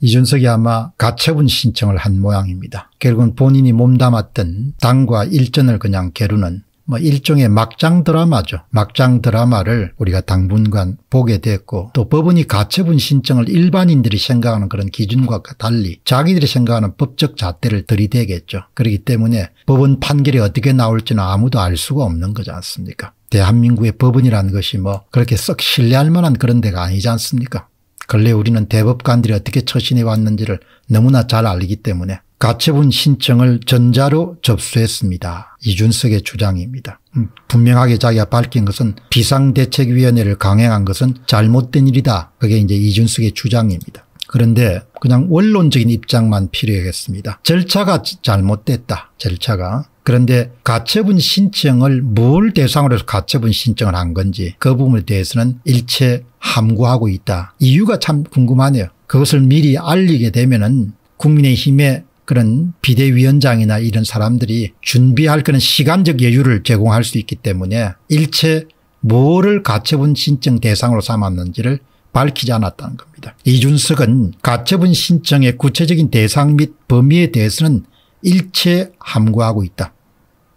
이준석이 아마 가처분 신청을 한 모양입니다. 결국은 본인이 몸담았던 당과 일전을 그냥 겨루는 뭐 일종의 막장 드라마죠. 막장 드라마를 우리가 당분간 보게 됐고 또 법원이 가처분 신청을 일반인들이 생각하는 그런 기준과 달리 자기들이 생각하는 법적 잣대를 들이대겠죠. 그렇기 때문에 법원 판결이 어떻게 나올지는 아무도 알 수가 없는 거지 않습니까? 대한민국의 법원이라는 것이 뭐 그렇게 썩 신뢰할 만한 그런 데가 아니지 않습니까? 근래 우리는 대법관들이 어떻게 처신해 왔는지를 너무나 잘 알기 때문에 가처분 신청을 전자로 접수했습니다. 이준석의 주장입니다. 음, 분명하게 자기가 밝힌 것은 비상대책위원회를 강행한 것은 잘못된 일이다. 그게 이제 이준석의 주장입니다. 그런데 그냥 원론적인 입장만 필요하겠습니다 절차가 잘못됐다. 절차가. 그런데 가처분 신청을 뭘 대상으로 해서 가처분 신청을 한 건지 그 부분에 대해서는 일체 함구하고 있다. 이유가 참 궁금하네요. 그것을 미리 알리게 되면 은 국민의힘의 그런 비대위원장이나 이런 사람들이 준비할 그런 시간적 여유를 제공할 수 있기 때문에 일체 뭐를 가처분 신청 대상으로 삼았는지를 밝히지 않았다는 겁니다. 이준석은 가처분 신청의 구체적인 대상 및 범위에 대해서는 일체 함구하고 있다.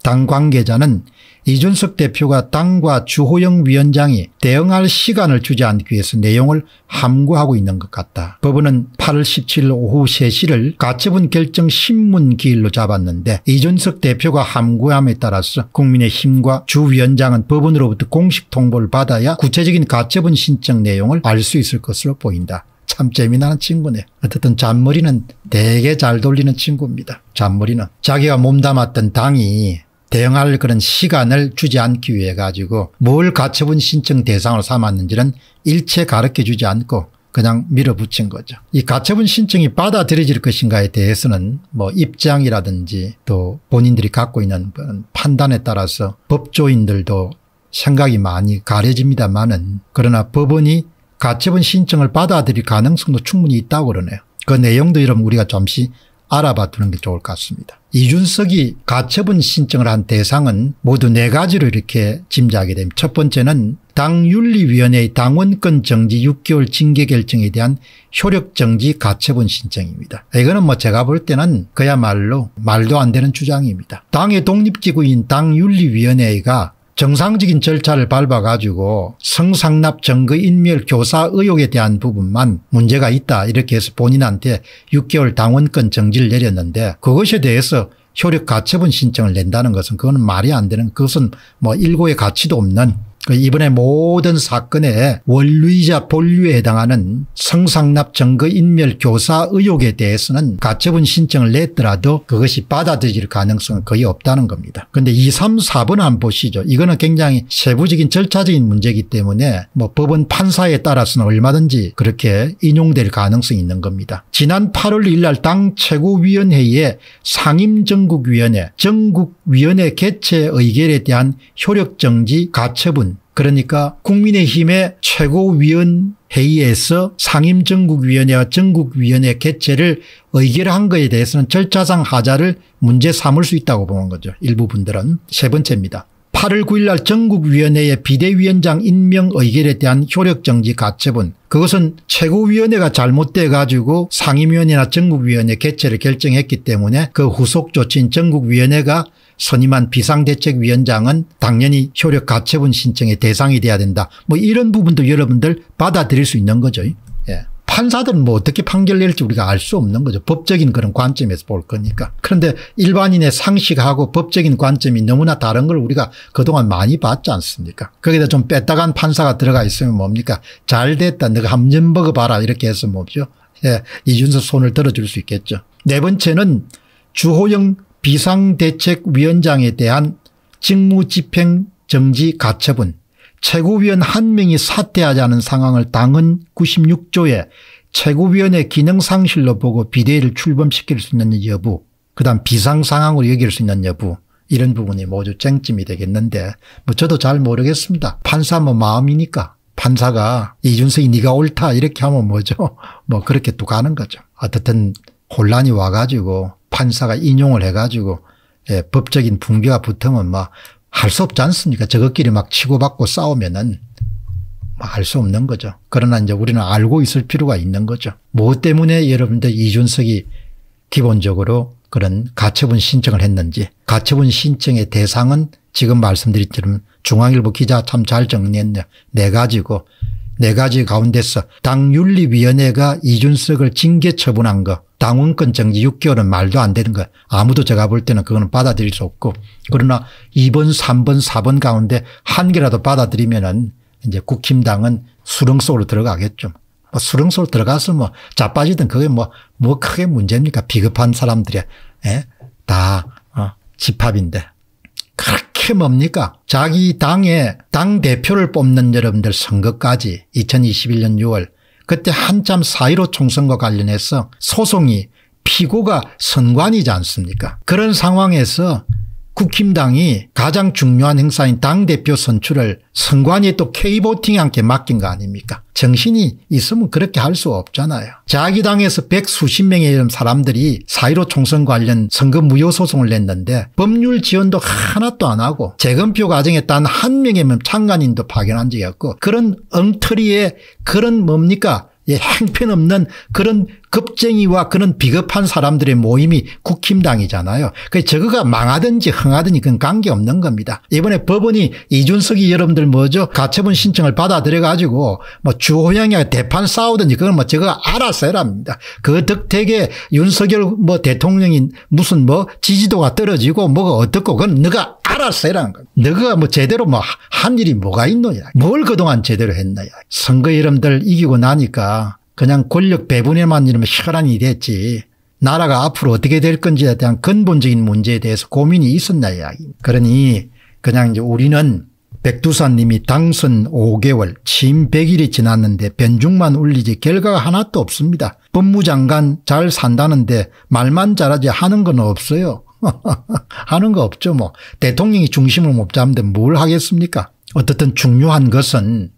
당 관계자는 이준석 대표가 당과 주호영 위원장이 대응할 시간을 주지 않기 위해서 내용을 함구하고 있는 것 같다. 법원은 8월 17일 오후 3시를 가처분 결정 신문 기일로 잡았는데 이준석 대표가 함구함에 따라서 국민의힘과 주 위원장은 법원으로부터 공식 통보를 받아야 구체적인 가처분 신청 내용을 알 수 있을 것으로 보인다. 참 재미나는 친구네. 어쨌든 잔머리는 되게 잘 돌리는 친구입니다. 잔머리는 자기가 몸담았던 당이 대응할 그런 시간을 주지 않기 위해 가지고 뭘 가처분 신청 대상으로 삼았는지는 일체 가르쳐 주지 않고 그냥 밀어붙인 거죠. 이 가처분 신청이 받아들여질 것인가에 대해서는 뭐 입장이라든지 또 본인들이 갖고 있는 판단에 따라서 법조인들도 생각이 많이 가려집니다만은 그러나 법원이 가처분 신청을 받아들일 가능성도 충분히 있다고 그러네요. 그 내용도 여러분 우리가 잠시 알아봐 두는 게 좋을 것 같습니다. 이준석이 가처분 신청을 한 대상은 모두 네 가지로 이렇게 짐작하 됩니다. 첫 번째는 당윤리위원회의 당원권 정지 6개월 징계 결정에 대한 효력정지 가처분 신청입니다. 이거는 뭐 제가 볼 때는 그야말로 말도 안 되는 주장입니다. 당의 독립기구인 당윤리위원회가 정상적인 절차를 밟아가지고 성상납 정거 인멸 교사 의혹에 대한 부분만 문제가 있다 이렇게 해서 본인한테 6개월 당원권 정지를 내렸는데 그것에 대해서 효력 가처분 신청을 낸다는 것은 그거는 말이 안 되는 그것은 뭐 일고의 가치도 없는 그 이번에 모든 사건의 원류이자 본류에 해당하는 성상납 증거인멸 교사 의혹에 대해서는 가처분 신청을 냈더라도 그것이 받아들일 가능성은 거의 없다는 겁니다. 그런데 2, 3, 4번 한번 보시죠. 이거는 굉장히 세부적인 절차적인 문제이기 때문에 뭐 법원 판사에 따라서는 얼마든지 그렇게 인용될 가능성이 있는 겁니다. 지난 8월 1일 날당 최고위원회의 상임정국위원회 정국위원회 개최 의결에 대한 효력정지 가처분 2 음. 0 그러니까 국민의힘의 최고위원 회의에서 상임전국위원회와 전국위원회 개최를 의결한 것에 대해서는 절차상 하자를 문제 삼을 수 있다고 보는 거죠. 일부분들은. 세 번째입니다. 8월 9일 날 전국위원회의 비대위원장 임명 의결에 대한 효력정지 가처분 그것은 최고위원회가 잘못돼 가지고 상임위원회나 전국위원회 개최를 결정했기 때문에 그 후속 조치인 전국위원회가 선임한 비상대책위원장은 당연히 효력 가처분 신청의 대상이 돼야 된다. 뭐 이런 부분도 여러분들 받아들일 수 있는 거죠. 예. 판사들은 뭐 어떻게 판결 낼지 우리가 알 수 없는 거죠. 법적인 그런 관점에서 볼 거니까. 그런데 일반인의 상식하고 법적인 관점이 너무나 다른 걸 우리가 그동안 많이 봤지 않습니까? 거기다 좀 뺐다간 판사가 들어가 있으면 뭡니까? 잘 됐다. 너가 함전 먹어봐라. 이렇게 해서 뭐죠? 예, 이준석 손을 들어줄 수 있겠죠. 네 번째는 주호영 비상대책위원장에 대한 직무집행정지 가처분 최고위원 한 명이 사퇴하자는 상황을 당은 96조에 최고위원의 기능상실로 보고 비대위를 출범시킬 수 있는 여부 그다음 비상상황으로 여길 수 있는 여부 이런 부분이 모두 쟁점이 되겠는데 뭐 저도 잘 모르겠습니다. 판사 뭐 마음이니까 판사가 이준석이 네가 옳다 이렇게 하면 뭐죠. 뭐 그렇게 또 가는 거죠. 어쨌든 혼란이 와가지고 판사가 인용을 해가지고 예, 법적인 붕괴가 붙으면 막 할수 뭐 없지 않습니까? 저것끼리 막 치고받고 싸우면은 뭐 할수 없는 거죠. 그러나 이제 우리는 알고 있을 필요가 있는 거죠. 뭐 때문에 여러분들 이준석이 기본적으로 그런 가처분 신청을 했는지 가처분 신청의 대상은 지금 말씀드린 처럼 중앙일보 기자 참 잘 정리했네요. 네 가지고 네 가지 가운데서 당윤리위원회가 이준석을 징계 처분한 거 당원권 정지 6개월은 말도 안 되는 거 아무도 제가 볼 때는 그거는 받아들일 수 없고 그러나 2번 3번 4번 가운데 한 개라도 받아들이면 은 이제 국힘당은 수렁 속으로 들어가겠죠. 뭐 수렁 속으로 들어가서 뭐 자빠지든 그게 뭐, 뭐 크게 문제입니까 비겁한 사람들의 에? 예? 다 어, 집합인데. 그게 뭡니까 자기 당의 당대표를 뽑는 여러분들 선거까지 2021년 6월 그때 한참 사1로 총선과 관련해서 소송이 피고가 선관이지 않습니까 그런 상황에서 국힘당이 가장 중요한 행사인 당대표 선출을 선관위에 또 K보팅에 함께 맡긴 거 아닙니까 정신이 있으면 그렇게 할 수 없잖아요 자기 당에서 백수십 명의 사람들이 사1로 총선 관련 선거 무효 소송을 냈는데 법률 지원도 하나도 안 하고 재검표 과정에 단 한 명의 참관인도 뭐 파견한 적이 없고 그런 엉터리에 그런 뭡니까 예, 행편없는 그런 급쟁이와 그런 비겁한 사람들의 모임이 국힘당이잖아요. 그 저거가 망하든지 흥하든지 그건 관계없는 겁니다. 이번에 법원이 이준석이 여러분들 뭐죠? 가처분 신청을 받아들여가지고 뭐 주호영이가 대판 싸우든지 그건 뭐저거 알아서 해랍니다. 그 덕택에 윤석열 뭐 대통령이 무슨 뭐 지지도가 떨어지고 뭐가 어떻고 그건 너가 알아서 라는거 너가 뭐 제대로 뭐 한 일이 뭐가 있노냐. 뭘 그동안 제대로 했나야. 선거 이름들 이기고 나니까 그냥 권력 배분에만 이러면 시간이 됐지. 나라가 앞으로 어떻게 될 건지에 대한 근본적인 문제에 대해서 고민이 있었나야. 그러니 그냥 이제 우리는 백두산님이 당선 5개월 취임 100일이 지났는데 변죽만 울리지 결과가 하나도 없습니다. 법무장관 잘 산다는데 말만 잘하지 하는 건 없어요. 하는 거 없죠 뭐. 대통령이 중심을 못 잡는데 뭘 하겠습니까? 어떻든 중요한 것은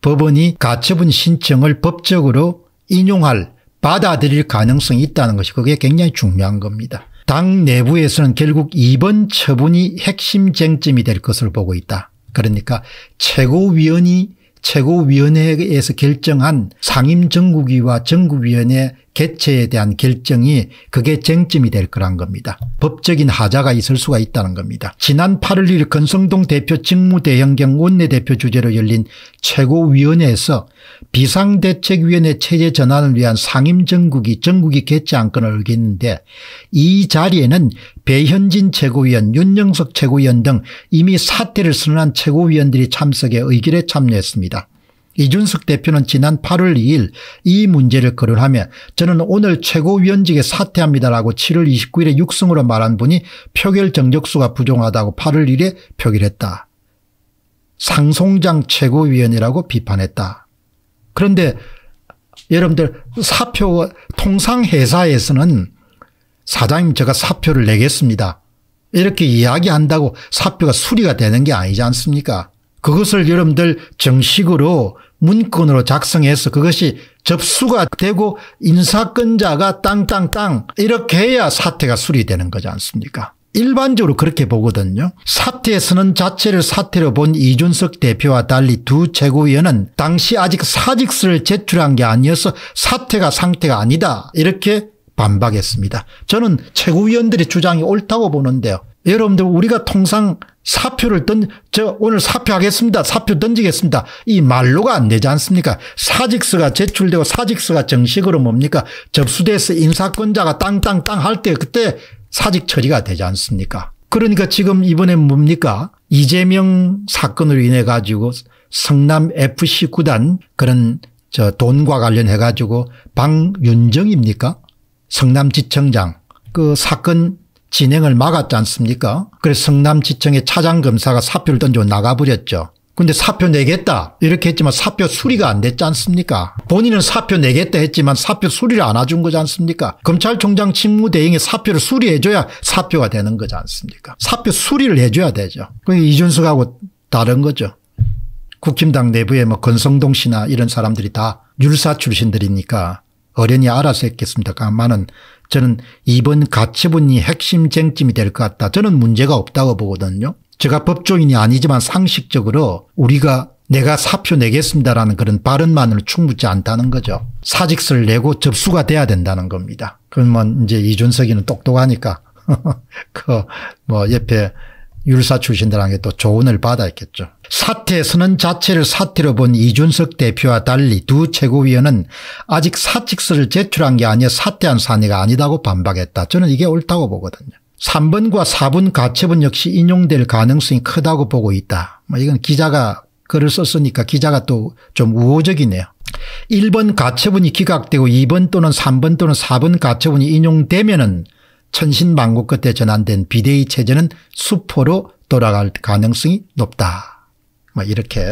법원이 가처분 신청을 법적으로 인용할 받아들일 가능성이 있다는 것이 그게 굉장히 중요한 겁니다. 당 내부에서는 결국 이번 처분이 핵심 쟁점이 될 것을 보고 있다. 그러니까 최고위원이 최고위원회에서 결정한 상임정국위와 정국위원회 개체에 대한 결정이 그게 쟁점이 될 거란 겁니다. 법적인 하자가 있을 수가 있다는 겁니다. 지난 8월 1일 건성동 대표 직무대행경 원내대표 주제로 열린 최고위원회에서 비상대책위원회 체제 전환을 위한 상임정국이 정국이 개최 안건을 의견는데이 자리에는 배현진 최고위원 윤영석 최고위원 등 이미 사퇴를 선언한 최고위원들이 참석해 의결에 참여했습니다. 이준석 대표는 지난 8월 2일 이 문제를 거론하며 저는 오늘 최고위원직에 사퇴합니다라고 7월 29일에 육성으로 말한 분이 표결 정적수가 부족하다고 8월 1일에 표결했다. 상송장 최고위원이라고 비판했다. 그런데 여러분들 사표 통상회사에서는 사장님 제가 사표를 내겠습니다. 이렇게 이야기한다고 사표가 수리가 되는 게 아니지 않습니까 그것을 여러분들 정식으로 문건으로 작성해서 그것이 접수가 되고 인사권자가 땅땅땅 이렇게 해야 사태가 수리되는 거지 않습니까 일반적으로 그렇게 보거든요. 사퇴 선언 자체를 사태로본 이준석 대표와 달리 두 최고위원은 당시 아직 사직서를 제출한 게 아니어서 사태가 상태가 아니다 이렇게 반박했습니다. 저는 최고위원들의 주장이 옳다고 보는데요. 여러분들 우리가 통상 사표를 던, 저 오늘 사표하겠습니다. 사표 던지겠습니다. 이 말로가 안 되지 않습니까? 사직서가 제출되고 사직서가 정식으로 뭡니까? 접수돼서 인사권자가 땅땅땅 할 때 그때 사직 처리가 되지 않습니까? 그러니까 지금 이번에 뭡니까? 이재명 사건으로 인해 가지고 성남 FC 구단 그런 저 돈과 관련해 가지고 방윤정입니까? 성남지청장 그 사건 진행을 막았지 않습니까 그래서 성남지청의 차장검사가 사표를 던져 나가버렸죠. 근데 사표 내겠다 이렇게 했지만 사표 수리가 안 됐지 않습니까 본인은 사표 내겠다 했지만 사표 수리를 안 해준 거지 않습니까 검찰총장 직무 대행이 사표를 수리해줘야 사표가 되는 거지 않습니까 사표 수리를 해줘야 되죠 그게 이준석하고 다른 거죠 국힘당 내부에 뭐건성동 씨나 이런 사람들이 다 율사 출신들이니까 어련히 알아서 했겠습니다 아마는 저는 이번 가처분이 핵심 쟁점이 될 것 같다. 저는 문제가 없다고 보거든요. 제가 법조인이 아니지만 상식적으로 우리가 내가 사표 내겠습니다라는 그런 발언만으로 충분치 않다는 거죠. 사직서를 내고 접수가 돼야 된다는 겁니다. 그러면 이제 이준석이는 똑똑하니까 그 뭐 옆에 율사 출신들에게 또 조언을 받아 있겠죠. 사퇴 선언 자체를 사퇴로 본 이준석 대표와 달리 두 최고위원은 아직 사직서를 제출한 게 아니라 사퇴한 사례가 아니다고 반박했다. 저는 이게 옳다고 보거든요. 3번과 4번 가처분 역시 인용될 가능성이 크다고 보고 있다. 뭐 이건 기자가 글을 썼으니까 기자가 또 좀 우호적이네요. 1번 가처분이 기각되고 2번 또는 3번 또는 4번 가처분이 인용되면 은 천신만국 끝에 전환된 비대위 체제는 수포로 돌아갈 가능성이 높다. 뭐 이렇게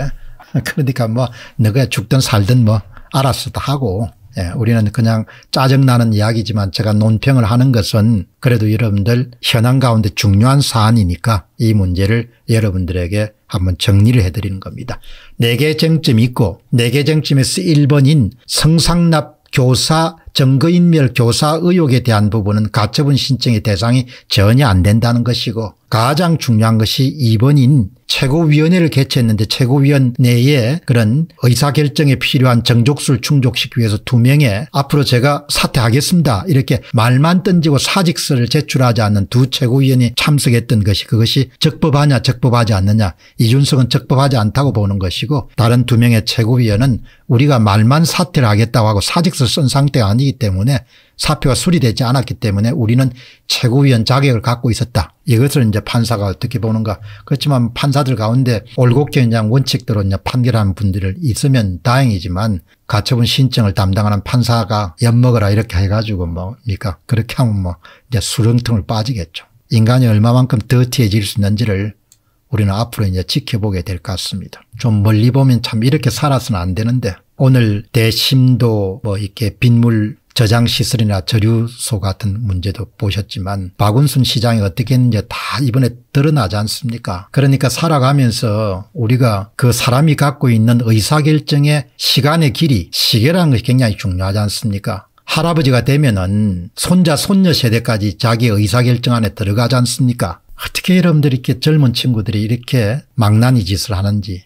그러니까 뭐 너가 죽든 살든 뭐 알아서 다 하고 예, 우리는 그냥 짜증나는 이야기지만 제가 논평을 하는 것은 그래도 여러분들 현안 가운데 중요한 사안이니까 이 문제를 여러분들에게 한번 정리를 해드리는 겁니다. 네 개 쟁점이 있고 네 개 쟁점에서 1번인 성상납 교사 정거인멸 교사 의혹에 대한 부분은 가처분 신청의 대상이 전혀 안 된다는 것이고 가장 중요한 것이 이번인 최고위원회를 개최했는데 최고위원 내에 그런 의사결정에 필요한 정족수를 충족시키기 위해서 두명의 앞으로 제가 사퇴하겠습니다 이렇게 말만 던지고 사직서를 제출하지 않는 두 최고위원이 참석했던 것이 그것이 적법하냐 적법하지 않느냐 이준석은 적법하지 않다고 보는 것이고 다른 두명의 최고위원은 우리가 말만 사퇴를 하겠다고 하고 사직서 쓴 상태가 아니 아니기 때문에 사표가 수리되지 않았기 때문에 우리는 최고위원 자격을 갖고 있었다. 이것을 이제 판사가 어떻게 보는가. 그렇지만 판사들 가운데 올곡견장 원칙대로 이제 판결한 분들을 있으면 다행이지만 가처분 신청을 담당하는 판사가 엿먹어라 이렇게 해가지고 뭡니까. 그렇게 하면 뭐 이제 수렁통을 빠지겠죠. 인간이 얼마만큼 더티해질 수 있는지를 우리는 앞으로 이제 지켜보게 될 것 같습니다. 좀 멀리 보면 참 이렇게 살아서는 안 되는데 오늘 대심도 뭐 이렇게 빗물 저장 시설이나 저류소 같은 문제도 보셨지만 박원순 시장이 어떻게 했는지 다 이번에 드러나지 않습니까 그러니까 살아가면서 우리가 그 사람이 갖고 있는 의사결정의 시간의 길이 시계라는 것이 굉장히 중요하지 않습니까 할아버지가 되면은 손자 손녀 세대까지 자기 의사결정 안에 들어가지 않습니까 어떻게 여러분들이 이렇게 젊은 친구들이 이렇게 망나니 짓을 하는지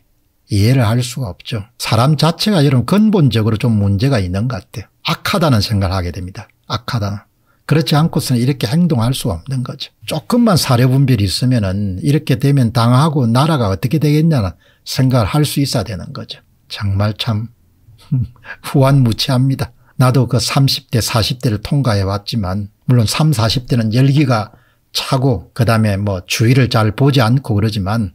이해를 할 수가 없죠. 사람 자체가 여러분 근본적으로 좀 문제가 있는 것 같아요. 악하다는 생각을 하게 됩니다. 악하다. 그렇지 않고서는 이렇게 행동할 수가 없는 거죠. 조금만 사려분별이 있으면 은 이렇게 되면 당하고 나라가 어떻게 되겠냐는 생각을 할 수 있어야 되는 거죠. 정말 참 후한무치합니다. 나도 그 30대 40대를 통과해 왔지만 물론 3, 40대는 열기가 차고 그다음에 뭐 주위를 잘 보지 않고 그러지만